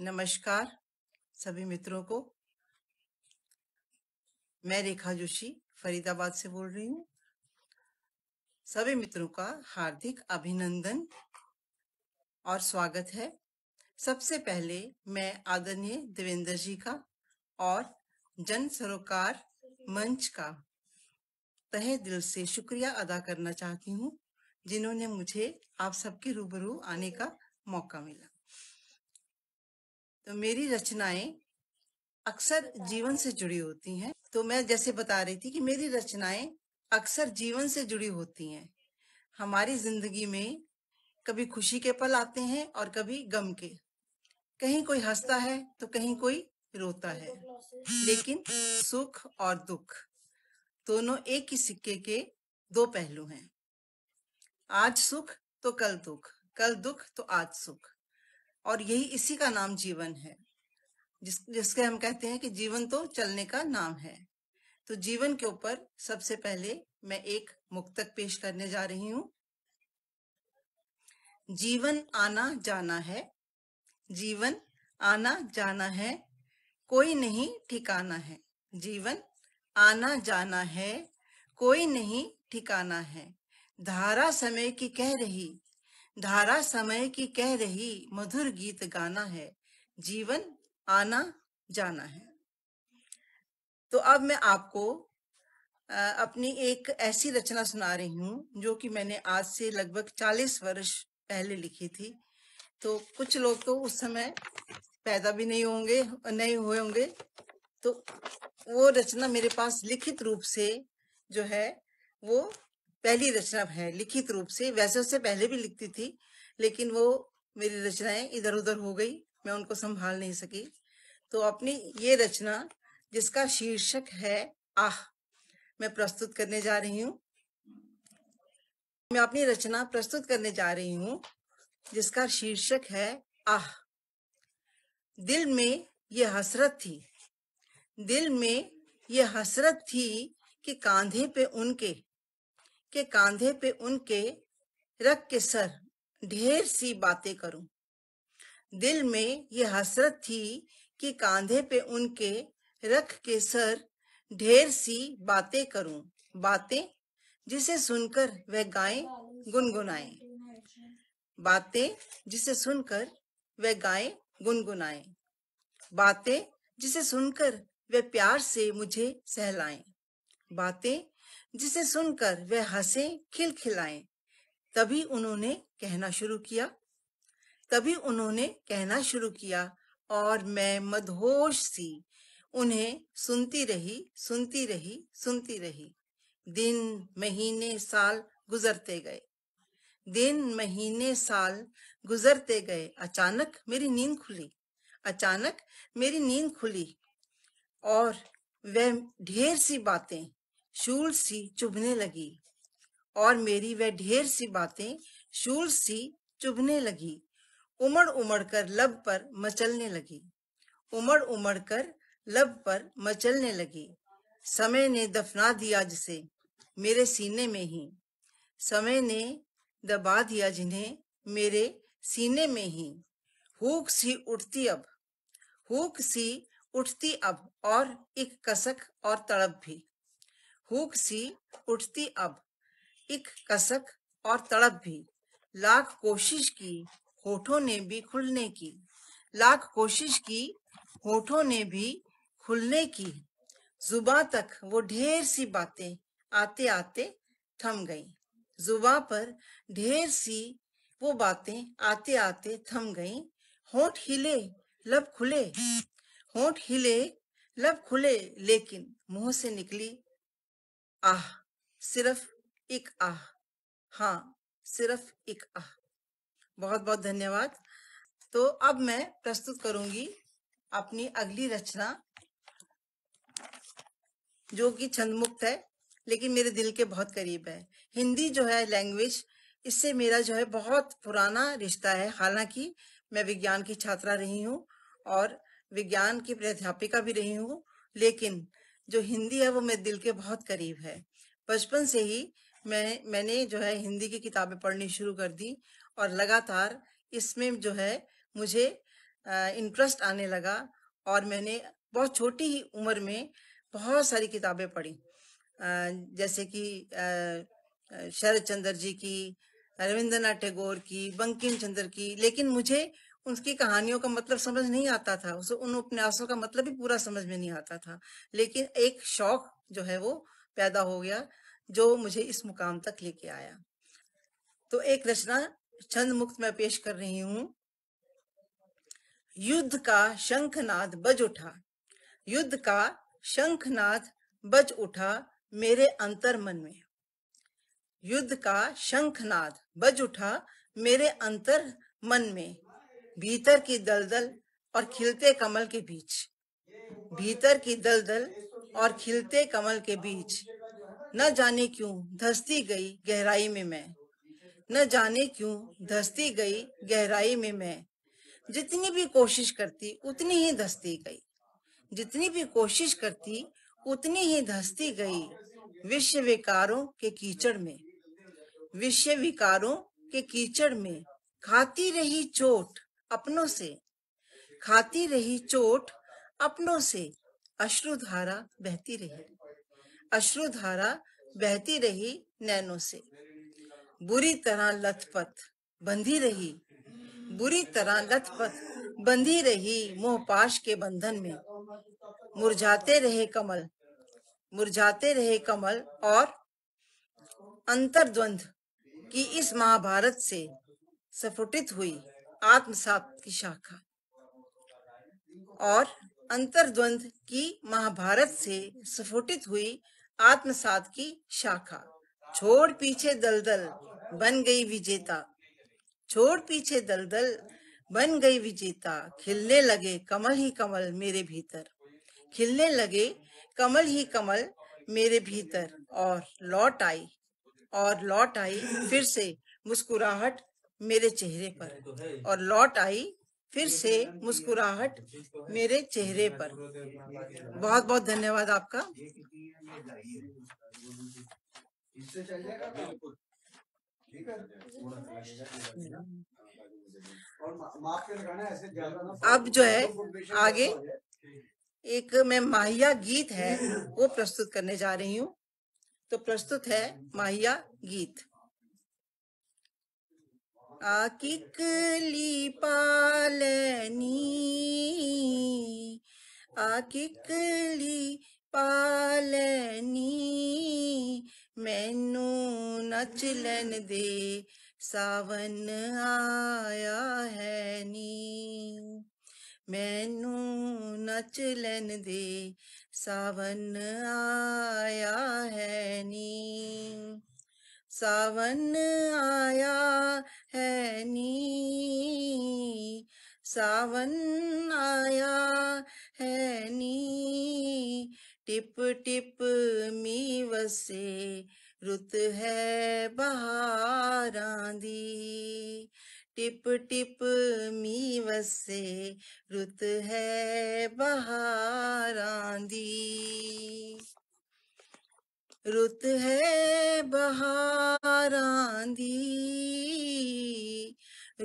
नमस्कार सभी मित्रों को मैं रेखा जोशी फरीदाबाद से बोल रही हूँ सभी मित्रों का हार्दिक अभिनंदन और स्वागत है सबसे पहले मैं आदरणीय देवेंद्र जी का और जन सरोकार मंच का तहे दिल से शुक्रिया अदा करना चाहती हूँ जिन्होंने मुझे आप सबके रूबरू आने का मौका मिला तो मेरी रचनाएं अक्सर जीवन से जुड़ी होती हैं तो मैं जैसे बता रही थी कि मेरी रचनाएं अक्सर जीवन से जुड़ी होती हैं हमारी जिंदगी में कभी खुशी के पल आते हैं और कभी गम के कहीं कोई हंसता है तो कहीं कोई रोता है लेकिन सुख और दुख दोनों एक ही सिक्के के दो पहलू हैं आज सुख तो कल दुख कल दुख तो आज सुख और यही इसी का नाम जीवन है जिस जिसके हम कहते हैं कि जीवन तो चलने का नाम है तो जीवन के ऊपर सबसे पहले मैं एक मुक्तक पेश करने जा रही हूं जीवन आना जाना है जीवन आना जाना है कोई नहीं ठिकाना है जीवन आना जाना है कोई नहीं ठिकाना है धारा समय की कह रही धारा समय की कह रही मधुर गीत गाना है जीवन आना जाना है तो अब मैं आपको अपनी एक ऐसी रचना सुना रही हूँ जो कि मैंने आज से लगभग चालीस वर्ष पहले लिखी थी तो कुछ लोग तो उस समय पैदा भी नहीं होंगे नहीं हुए होंगे तो वो रचना मेरे पास लिखित रूप से जो है वो पहली रचना है लिखित रूप से वैसे उससे पहले भी लिखती थी लेकिन वो मेरी रचनाएं इधर उधर हो गई मैं उनको संभाल नहीं सकी तो अपनी ये रचना जिसका शीर्षक है आह मैं प्रस्तुत करने जा रही हूँ मैं अपनी रचना प्रस्तुत करने जा रही हूँ जिसका शीर्षक है आह दिल में ये हसरत थी दिल में ये हसरत थी कि कांधे पे उनके के कांधे पे उनके रख के सर ढेर सी बातें करूं दिल में ये हसरत थी कि कांधे पे उनके रख के सर ढेर सी बातें करूं बातें जिसे सुनकर वह गाय गुनगुनाए बातें जिसे सुनकर वह गाय गुनगुनाए बातें जिसे सुनकर वे प्यार से मुझे सहलाएं बातें जिसे सुनकर वे हंसे खिलखिलाए तभी उन्होंने कहना शुरू किया तभी उन्होंने कहना शुरू किया और मैं मदहोश सी उन्हें सुनती रही सुनती रही सुनती रही दिन महीने साल गुजरते गए दिन महीने साल गुजरते गए अचानक मेरी नींद खुली अचानक मेरी नींद खुली और वह ढेर सी बातें शूल सी चुभने लगी और मेरी वह ढेर सी बातें शूल सी चुभने लगी उमड़ उमड़ कर लब पर मचलने लगी उमड़ उमड़ कर लब पर मचलने लगी समय ने दफना दिया जिसे मेरे सीने में ही समय ने दबा दिया जिन्हें मेरे सीने में ही हुक सी उठती अब हुक सी उठती अब और एक कसक और तड़प भी भूख सी उठती अब एक कसक और तड़प भी लाख कोशिश की होठों ने भी खुलने की लाख कोशिश की होठों ने भी खुलने की जुबा तक वो ढेर सी बातें आते आते थम गई जुबा पर ढेर सी वो बातें आते आते थम गई होठ हिले लब खुले होठ हिले लब खुले लेकिन मुंह से निकली आह सिर्फ एक आह हाँ सिर्फ एक आह बहुत बहुत धन्यवाद तो अब मैं प्रस्तुत करूंगी अपनी अगली रचना जो कि छंदमुक्त है लेकिन मेरे दिल के बहुत करीब है हिंदी जो है लैंग्वेज इससे मेरा जो है बहुत पुराना रिश्ता है हालांकि मैं विज्ञान की छात्रा रही हूँ और विज्ञान की प्राध्यापिका भी रही हूँ लेकिन जो हिंदी है वो मेरे दिल के बहुत करीब है बचपन से ही मैं मैंने जो है हिंदी की किताबें पढ़नी शुरू कर दी और लगातार इसमें जो है मुझे इंटरेस्ट आने लगा और मैंने बहुत छोटी ही उम्र में बहुत सारी किताबें पढ़ी जैसे कि शरद चंद्र जी की रविंद्रनाथ टैगोर की बंकिम चंद्र की लेकिन मुझे उनकी कहानियों का मतलब समझ नहीं आता था उसे उन उपन्यासों का मतलब भी पूरा समझ में नहीं आता था लेकिन एक शौक जो है वो पैदा हो गया जो मुझे इस मुकाम तक लेके आया तो एक रचना छंद मुक्त में पेश कर रही हूं युद्ध का शंखनाद बज उठा युद्ध का शंखनाद बज उठा मेरे अंतर मन में युद्ध का शंखनाद बज उठा मेरे अंतर मन में भीतर की दलदल और खिलते कमल के बीच भीतर की दलदल और खिलते कमल के बीच न जाने क्यों धसती गई गहराई में मैं न जाने क्यों धसती गई गहराई में मैं जितनी भी कोशिश करती उतनी ही धसती गई जितनी भी कोशिश करती उतनी ही धसती गई विश्व विकारों के कीचड़ में विश्व विकारों के कीचड़ में खाती रही चोट अपनों से खाती रही चोट अपनों से अश्रुधारा बहती रही अश्रुधारा बहती रही नैनों से बुरी तरह लथपथ बंधी रही बुरी तरह लथपथ बंधी रही मोहपाश के बंधन में मुरझाते रहे कमल मुरझाते रहे कमल और अंतर्द्वंद की इस महाभारत से सफुटित हुई आत्मसात की शाखा और अंतर्द्वंद की महाभारत से स्फुटित हुई आत्मसात की शाखा छोड़ पीछे दलदल बन गई विजेता छोड़ पीछे दलदल बन गई विजेता खिलने लगे कमल ही कमल मेरे भीतर खिलने लगे कमल ही कमल मेरे भीतर और लौट आई और लौट आई फिर से मुस्कुराहट मेरे चेहरे पर तो और लौट आई फिर तो से मुस्कुराहट तो मेरे चेहरे पर बहुत बहुत धन्यवाद आपका अब जो है आगे एक मैं माहिया गीत है वो प्रस्तुत करने जा रही हूँ तो प्रस्तुत है माहिया गीत आकिकली पालनी आकिकली पालनी मैनू नचलन दे सावन आया है नी मैनू नचलन दे सावन आया है नी सावन आया है नी सावन आया है नी टिप टिप मी वसे रुत है बहारांदी टिप टिप मी से रुत है बहारांदी रुत है बहार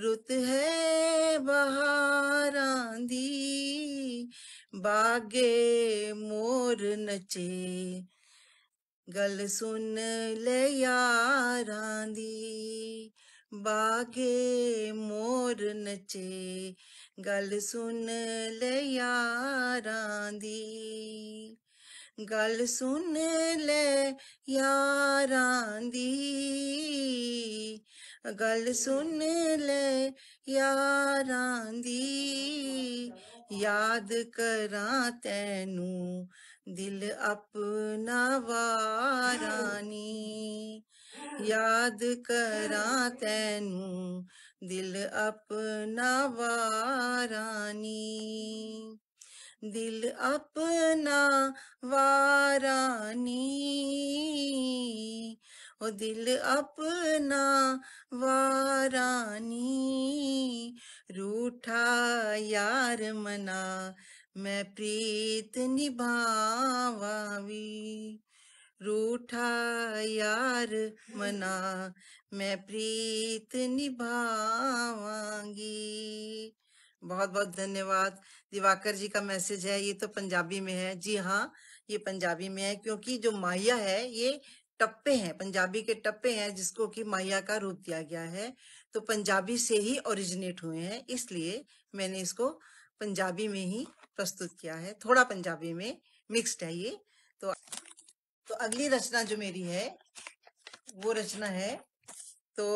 रुत है बहार बागे मोर नचे गल सुन ले यार बागे मोर नचे गल सुन ले यार ਗੱਲ ਸੁਣ ਲੈ ਯਾਰਾਂ ਦੀ ਗੱਲ ਸੁਣ ਲੈ ਯਾਰਾਂ ਦੀ ਯਾਦ ਕਰਾਂ ਤੈਨੂੰ ਦਿਲ ਆਪਣਾ ਵਾਰਾਨੀ ਯਾਦ ਕਰਾਂ ਤੈਨੂੰ ਦਿਲ ਆਪਣਾ ਵਾਰਾਨੀ दिल अपना वारानी ओ दिल अपना वारानी रूठा यार मना मैं प्रीत निभावी रूठा यार मना मैं प्रीत निभावांगी बहुत बहुत धन्यवाद दिवाकर जी का मैसेज है ये तो पंजाबी में है जी हाँ ये पंजाबी में है क्योंकि जो माहिया है ये टप्पे हैं पंजाबी के टप्पे हैं जिसको कि माहिया का रूप दिया गया है तो पंजाबी से ही ओरिजिनेट हुए हैं इसलिए मैंने इसको पंजाबी में ही प्रस्तुत किया है थोड़ा पंजाबी में मिक्स्ड है ये तो तो अगली रचना जो मेरी है वो रचना है तो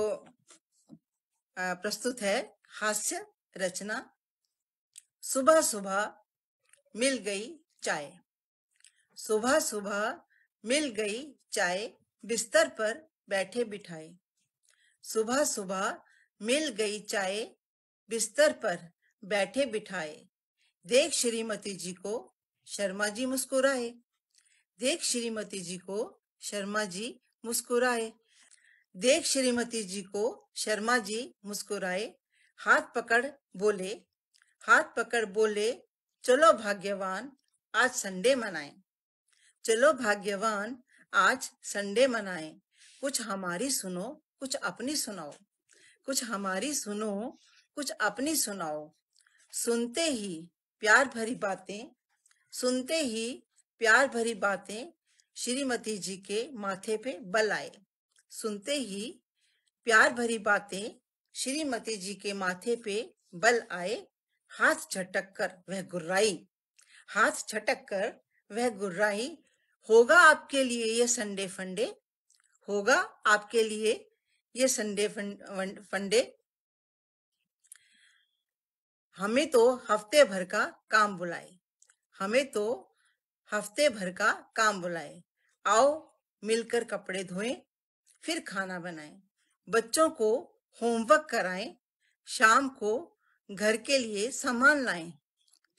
प्रस्तुत है हास्य रचना सुबह सुबह मिल गई चाय सुबह सुबह मिल गई चाय बिस्तर पर बैठे बिठाए सुबह सुबह मिल गई चाय बिस्तर पर बैठे बिठाए देख श्रीमती जी को शर्मा जी मुस्कुराए देख श्रीमती जी को शर्मा जी मुस्कुराए देख श्रीमती जी को शर्मा जी मुस्कुराए हाथ पकड़ बोले हाथ पकड़ बोले चलो भाग्यवान आज संडे मनाए चलो भाग्यवान आज संडे मनाए कुछ हमारी सुनो कुछ अपनी सुनाओ कुछ हमारी सुनो कुछ अपनी सुनाओ सुनते ही प्यार भरी बातें सुनते ही प्यार भरी बातें श्रीमती जी के माथे पे बल आए सुनते ही प्यार भरी बातें श्रीमती जी के माथे पे बल आए हाथ झटक कर वह गुर्राई हाथ झटक कर वह गुर्राई होगा आपके लिए ये संडे फंडे होगा आपके लिए ये संडे फंडे हमें तो हफ्ते भर का काम बुलाए हमें तो हफ्ते भर का काम बुलाए आओ मिलकर कपड़े धोएं फिर खाना बनाएं बच्चों को होमवर्क कराएं शाम को घर के लिए सामान लाएं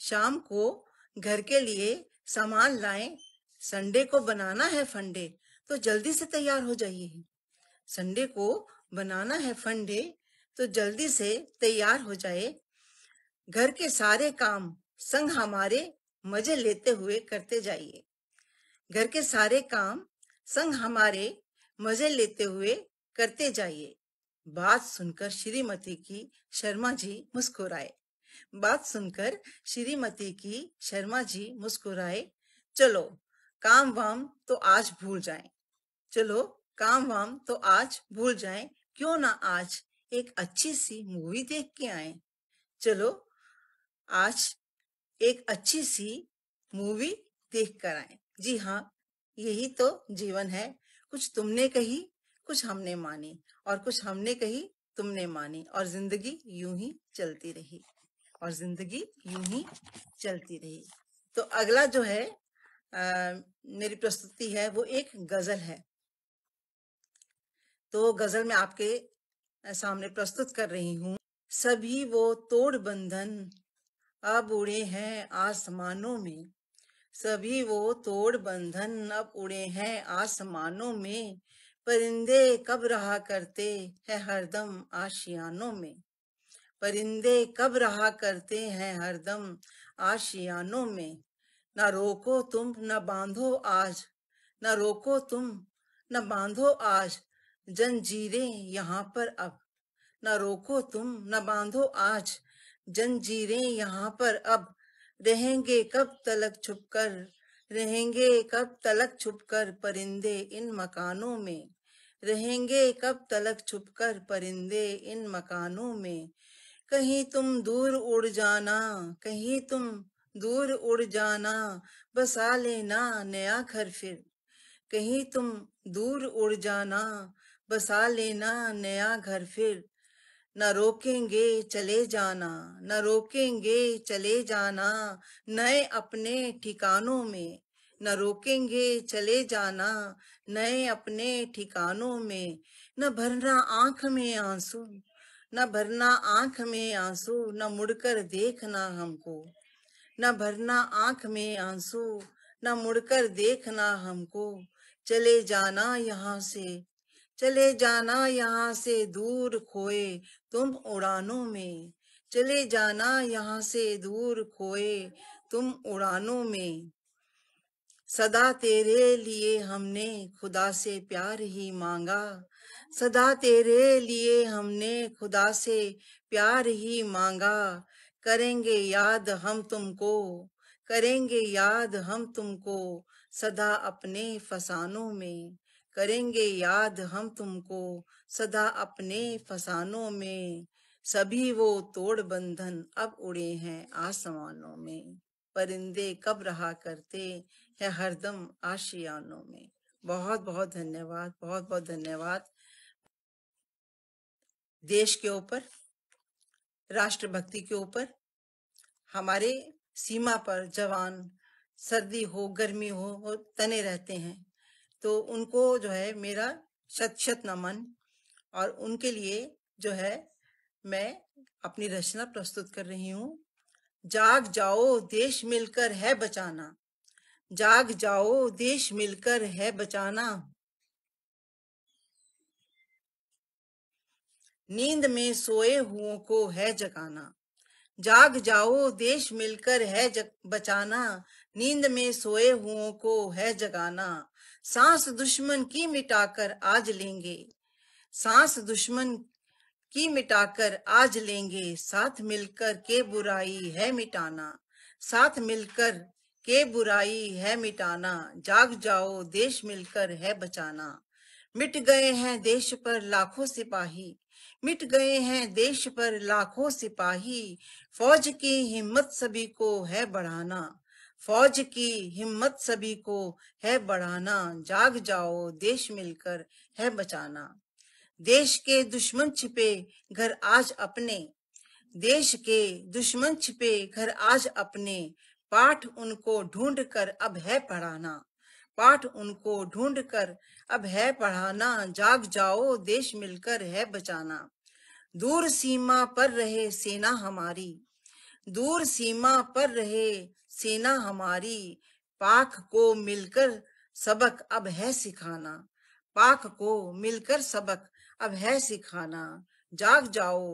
शाम को घर के लिए सामान लाएं संडे को बनाना है फंडे तो जल्दी से तैयार हो जाइए संडे को बनाना है फंडे तो जल्दी से तैयार हो जाए घर के सारे काम संग हमारे मजे लेते हुए करते जाइए घर के सारे काम संग हमारे मजे लेते हुए करते जाइए बात सुनकर श्रीमती की शर्मा जी मुस्कुराए बात सुनकर श्रीमती की शर्मा जी मुस्कुराए चलो काम वाम तो आज भूल जाएं। चलो काम वाम तो आज भूल जाएं। क्यों ना आज एक अच्छी सी मूवी देख के आए चलो आज एक अच्छी सी मूवी देख कर आए जी हाँ यही तो जीवन है कुछ तुमने कही कुछ हमने मानी और कुछ हमने कही तुमने मानी और जिंदगी यूं ही चलती रही और जिंदगी यूं ही चलती रही तो अगला जो है आ, मेरी प्रस्तुति है वो एक गजल है तो गजल में आपके सामने प्रस्तुत कर रही हूं सभी वो तोड़ बंधन अब उड़े हैं आसमानों में सभी वो तोड़ बंधन अब उड़े हैं आसमानों में परिंदे कब रहा करते हैं हरदम आशियानों में परिंदे कब रहा करते हैं हरदम आशियानों में न रोको तुम न बांधो आज न रोको तुम न बांधो आज जंजीरे यहाँ पर अब न रोको तुम न बांधो आज जंजीरे यहाँ पर अब रहेंगे कब तलक छुपकर रहेंगे कब तलक छुपकर परिंदे इन मकानों में रहेंगे कब तलक छुपकर परिंदे इन मकानों में कहीं तुम दूर उड़ जाना कहीं तुम दूर उड़ जाना बसा लेना नया घर फिर कहीं तुम दूर उड़ जाना बसा लेना नया घर फिर न रोकेंगे चले जाना न रोकेंगे चले जाना नए अपने ठिकानों में न रोकेंगे चले जाना नए अपने ठिकानों में न भरना आंख में आंसू न भरना आंख में आंसू न मुड़कर देखना हमको न भरना आंख में आंसू न मुड़कर देखना हमको चले जाना यहाँ से चले जाना यहाँ से दूर खोए तुम उड़ानों में चले जाना यहाँ से दूर खोए तुम उड़ानों में सदा तेरे लिए हमने खुदा से प्यार ही मांगा सदा तेरे लिए हमने खुदा से प्यार ही मांगा करेंगे याद हम तुमको करेंगे याद हम तुमको सदा अपने फसानों में करेंगे याद हम तुमको सदा अपने फसानों में सभी वो तोड़ बंधन अब उड़े हैं आसमानों में परिंदे कब रहा करते है हरदम आशियानों में बहुत बहुत धन्यवाद बहुत बहुत धन्यवाद देश के ऊपर राष्ट्रभक्ति के ऊपर हमारे सीमा पर जवान सर्दी हो गर्मी हो, वो तने रहते हैं तो उनको जो है मेरा शत शत नमन और उनके लिए जो है मैं अपनी रचना प्रस्तुत कर रही हूँ जाग जाओ देश मिलकर है बचाना जाग जाओ देश मिलकर है बचाना नींद में सोए हुओं को है जगाना जाग जाओ देश मिलकर है जग बचाना नींद में सोए हुओं को है जगाना सांस दुश्मन की मिटाकर आज लेंगे सांस दुश्मन की मिटाकर आज लेंगे साथ मिलकर के बुराई है मिटाना साथ मिलकर के बुराई है मिटाना जाग जाओ देश मिलकर है बचाना मिट गए हैं देश पर लाखों सिपाही मिट गए हैं देश पर लाखों सिपाही फौज की हिम्मत सभी को है बढ़ाना फौज की हिम्मत सभी को है बढ़ाना जाग जाओ देश मिलकर है बचाना देश के दुश्मन छिपे घर आज अपने देश के दुश्मन छिपे घर आज अपने पाठ उनको ढूंढ कर अब है पढ़ाना पाठ उनको ढूंढ कर अब है पढ़ाना जाग जाओ देश मिलकर है बचाना दूर सीमा पर रहे सेना हमारी दूर सीमा पर रहे सेना हमारी पाक को मिलकर सबक अब है सिखाना पाक को मिलकर सबक अब है सिखाना जाग जाओ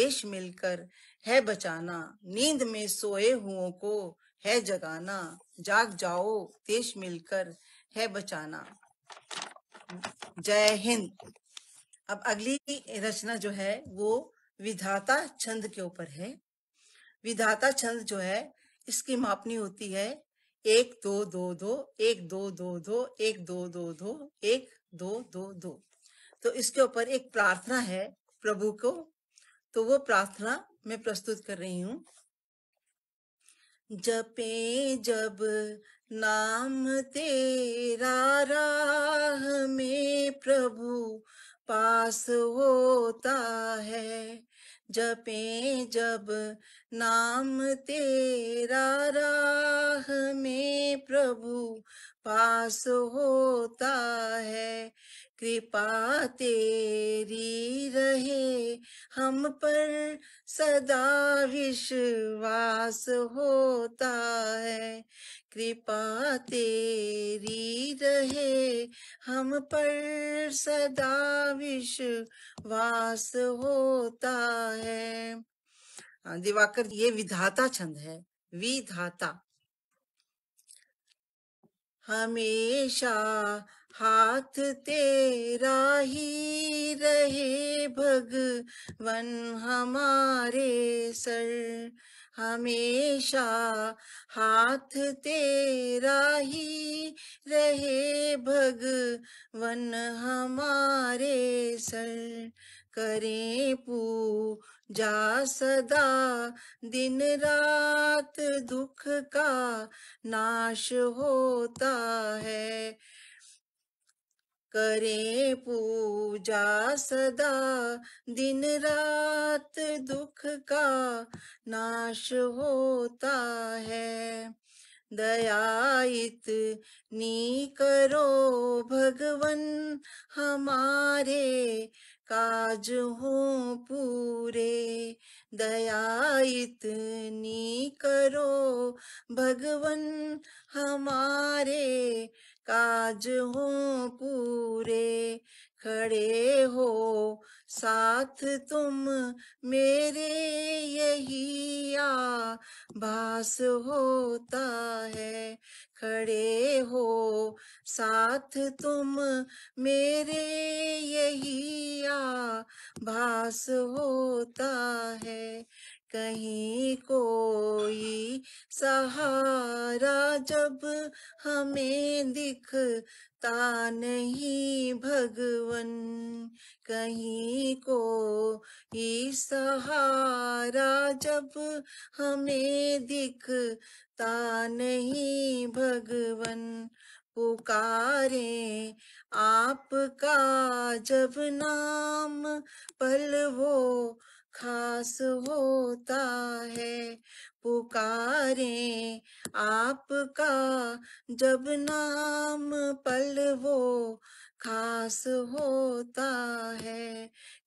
देश मिलकर है बचाना नींद में सोए हुओं को है जगाना जाग जाओ देश मिलकर है बचाना जय हिंद अब अगली रचना जो है वो विधाता छंद के ऊपर है विधाता छंद जो है इसकी मापनी होती है एक दो दो दो एक दो दो दो एक दो दो दो एक दो दो दो तो इसके ऊपर एक प्रार्थना है प्रभु को तो वो प्रार्थना मैं प्रस्तुत कर रही हूँ जपे जब नाम तेरा राह में प्रभु पास होता है जपे जब नाम तेरा राह में प्रभु पास होता है कृपा तेरी रहे हम पर सदा विश्वास होता है कृपा तेरी रहे हम पर सदा विश्वास होता है हाँ, दिवाकर ये विधाता छंद है विधाता हमेशा हाथ तेरा ही रहे भगवन हमारे सर हमेशा हाथ तेरा ही रहे भगवन हमारे सर करें जा सदा दिन रात दुख का नाश होता है करें पूजा सदा दिन रात दुख का नाश होता है दया इतनी करो भगवन हमारे काज हो पूरे दया इतनी करो भगवन हमारे काज हो पूरे खड़े हो साथ तुम मेरे यही भास होता है खड़े हो साथ तुम मेरे यही भास होता है कहीं कोई सहारा जब हमें दिखता नहीं भगवन कहीं को ये सहारा जब हमें दिखता नहीं भगवन पुकारे आपका जब नाम पल वो खास होता है पुकारे आपका जब नाम पल वो खास होता है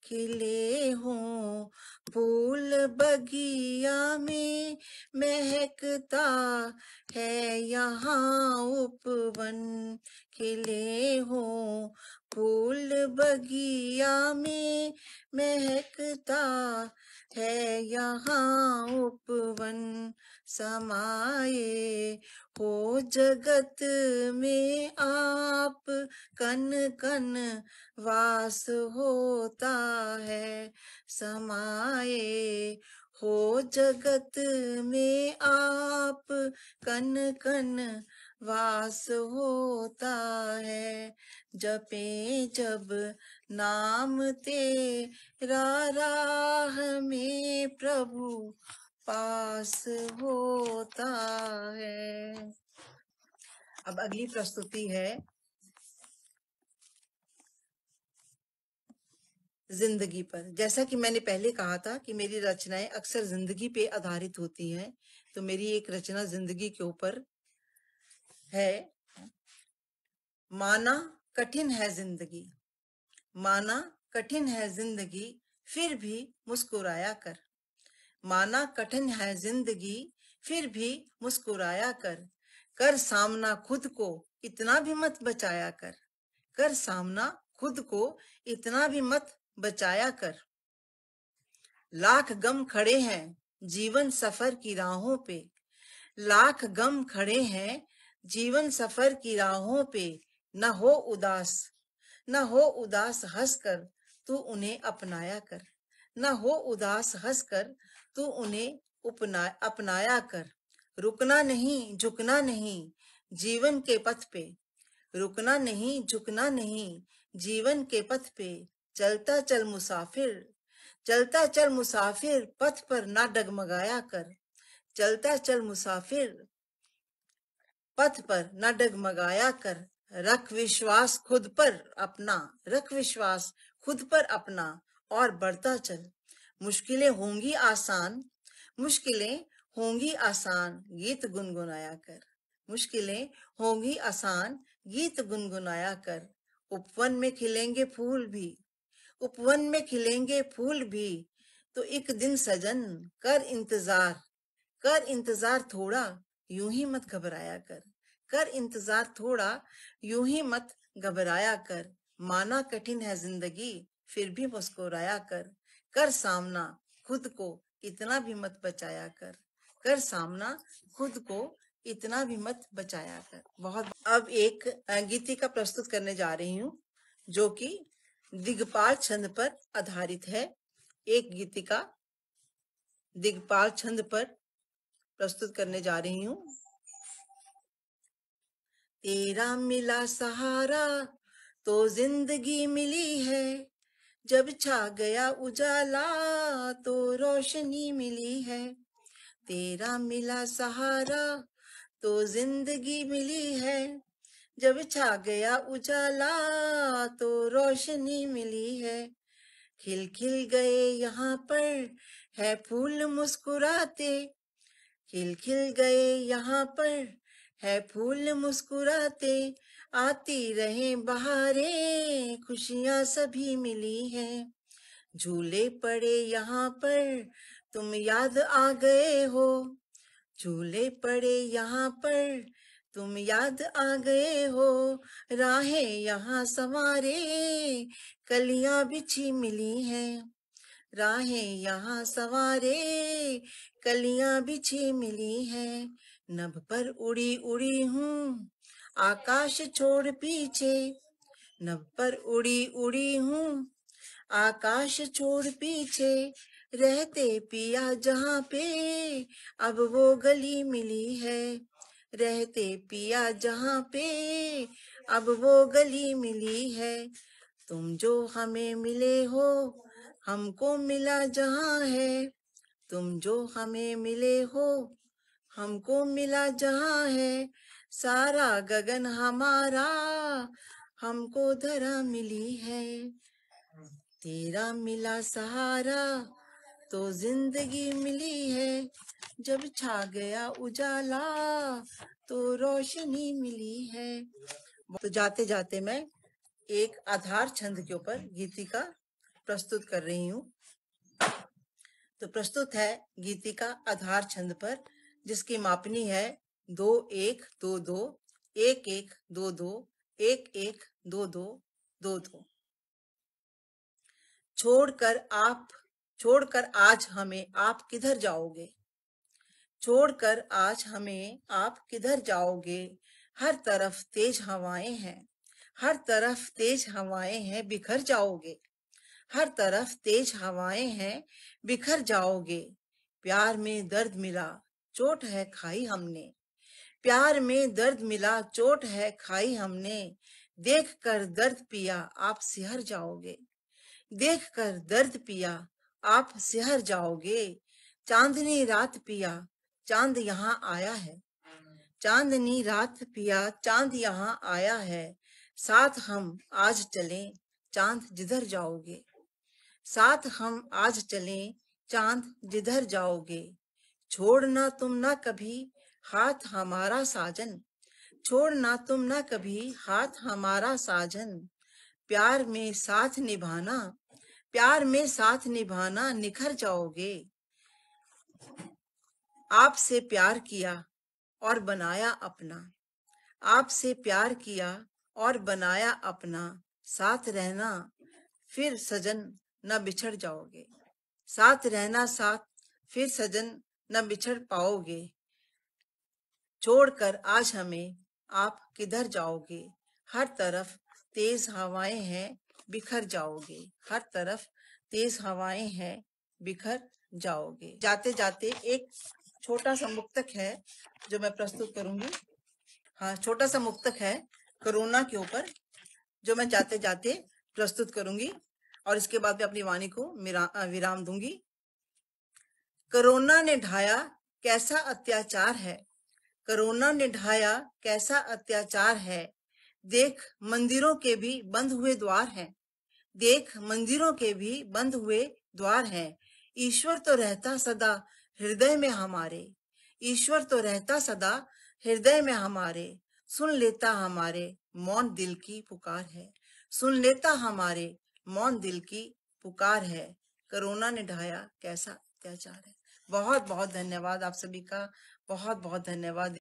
खिले हों फूल बगिया में महकता है यहाँ उपवन खिले हों फूल बगिया में महकता है यहाँ उपवन समाए हो जगत में आप कन कन वास होता है समाए हो जगत में आप कन कन वास होता है जपे जब नाम तेरा राह में प्रभु पास होता है अब अगली प्रस्तुति है जिंदगी पर जैसा कि मैंने पहले कहा था कि मेरी रचनाएं अक्सर जिंदगी पे आधारित होती हैं तो मेरी एक रचना जिंदगी के ऊपर है माना कठिन है जिंदगी माना कठिन है जिंदगी फिर भी मुस्कुराया कर माना कठिन है जिंदगी फिर भी मुस्कुराया कर कर सामना खुद को इतना भी मत बचाया कर कर सामना खुद को इतना भी मत बचाया कर लाख गम खड़े हैं जीवन सफर की राहों पे लाख गम खड़े हैं जीवन सफर की राहों पे न हो उदास न हो उदास हंसकर तू उन्हें अपनाया कर न हो उदास हंसकर तू उन्हें उपना अपनाया कर रुकना नहीं झुकना नहीं जीवन के पथ पे रुकना नहीं झुकना नहीं जीवन के पथ पे चलता चल मुसाफिर चलता चल मुसाफिर पथ पर ना डगमगाया कर चलता चल मुसाफिर पथ पर न डगमगाया कर रख विश्वास खुद पर अपना रख विश्वास खुद पर अपना और बढ़ता चल मुश्किलें होंगी आसान मुश्किलें होंगी आसान गीत गुनगुनाया कर मुश्किलें होंगी आसान गीत गुनगुनाया कर उपवन में खिलेंगे फूल भी उपवन में खिलेंगे फूल भी तो एक दिन सजन कर इंतजार कर इंतजार थोड़ा यूं ही मत घबराया कर कर इंतजार थोड़ा यूं ही मत घबराया कर माना कठिन है जिंदगी फिर भी मुस्कुराया कर कर सामना खुद को इतना भी मत बचाया कर कर सामना खुद को इतना भी मत बचाया कर बहुत अब एक गीतिका प्रस्तुत करने जा रही हूँ जो कि दिग्पाल छंद पर आधारित है एक गीतिका दिग्पाल छंद पर प्रस्तुत करने जा रही हूँ तेरा मिला सहारा तो जिंदगी मिली है जब छा गया उजाला तो रोशनी मिली है तेरा मिला सहारा तो जिंदगी मिली है जब छा गया उजाला तो रोशनी मिली है खिल खिल गए यहाँ पर है फूल मुस्कुराते खिल खिल गए यहाँ पर है फूल मुस्कुराते आती रहे बहारे खुशियाँ सभी मिली हैं झूले पड़े यहाँ पर तुम याद आ गए हो झूले पड़े यहाँ पर तुम याद आ गए हो राहें यहाँ सवारे कलियां बिछी मिली हैं राहें यहाँ सवारे कलियां बिछी मिली है नभ पर उड़ी उड़ी हूँ आकाश छोड़ पीछे नभ पर उड़ी उड़ी हूँ आकाश छोड़ पीछे रहते पिया जहाँ पे अब वो गली मिली है रहते पिया जहाँ पे अब वो गली मिली है तुम जो हमें मिले हो हमको मिला जहाँ है तुम जो हमें मिले हो हमको मिला जहा है सारा गगन हमारा हमको धरा मिली है तेरा मिला सहारा तो जिंदगी मिली है जब छा गया उजाला तो रोशनी मिली है तो जाते जाते मैं एक आधार छंद के ऊपर गीति का प्रस्तुत कर रही हूँ तो प्रस्तुत है गीतिका आधार छंद पर जिसकी मापनी है दो एक दो दो एक एक दो दो एक एक दो दो दो दो छोड़कर आप छोड़कर आज हमें आप किधर जाओगे छोड़कर आज हमें आप किधर जाओगे हर तरफ तेज हवाएं हैं हर तरफ तेज हवाएं हैं बिखर जाओगे हर तरफ तेज हवाएं हैं बिखर जाओगे प्यार में दर्द मिला चोट है खाई हमने प्यार में दर्द मिला चोट है खाई हमने देख कर दर्द पिया आप सिहर जाओगे देख कर दर्द पिया आप सिहर जाओगे चांदनी रात पिया चांद यहाँ आया है चांदनी रात पिया चांद यहाँ आया है साथ हम आज चलें चांद जिधर जाओगे साथ हम आज चलें चांद जिधर जाओगे छोड़ना तुम ना कभी हाथ हमारा साजन छोड़ना तुम ना कभी हाथ हमारा साजन प्यार में साथ निभाना प्यार में साथ निभाना निखर जाओगे आपसे प्यार किया और बनाया अपना आपसे प्यार किया और बनाया अपना साथ रहना फिर सजन न बिछड़ जाओगे साथ रहना साथ फिर सजन न बिछड़ पाओगे छोड़कर आज हमें आप किधर जाओगे हर तरफ तेज हवाएं हैं बिखर जाओगे हर तरफ तेज हवाएं हैं बिखर जाओगे जाते जाते एक छोटा सा मुक्तक है जो मैं प्रस्तुत करूंगी हाँ छोटा सा मुक्तक है कोरोना के ऊपर जो मैं जाते जाते प्रस्तुत करूंगी और इसके बाद मैं अपनी वाणी को विराम दूंगी कोरोना ने ढाया कैसा अत्याचार है कोरोना ने ढाया कैसा अत्याचार है देख मंदिरों के भी बंद हुए द्वार हैं देख मंदिरों के भी बंद हुए द्वार हैं ईश्वर तो रहता सदा हृदय में हमारे ईश्वर तो रहता सदा हृदय में हमारे सुन लेता हमारे मौन दिल की पुकार है सुन लेता हमारे मौन दिल की पुकार है कोरोना ने ढाया कैसा अत्याचार है बहुत बहुत धन्यवाद आप सभी का बहुत बहुत धन्यवाद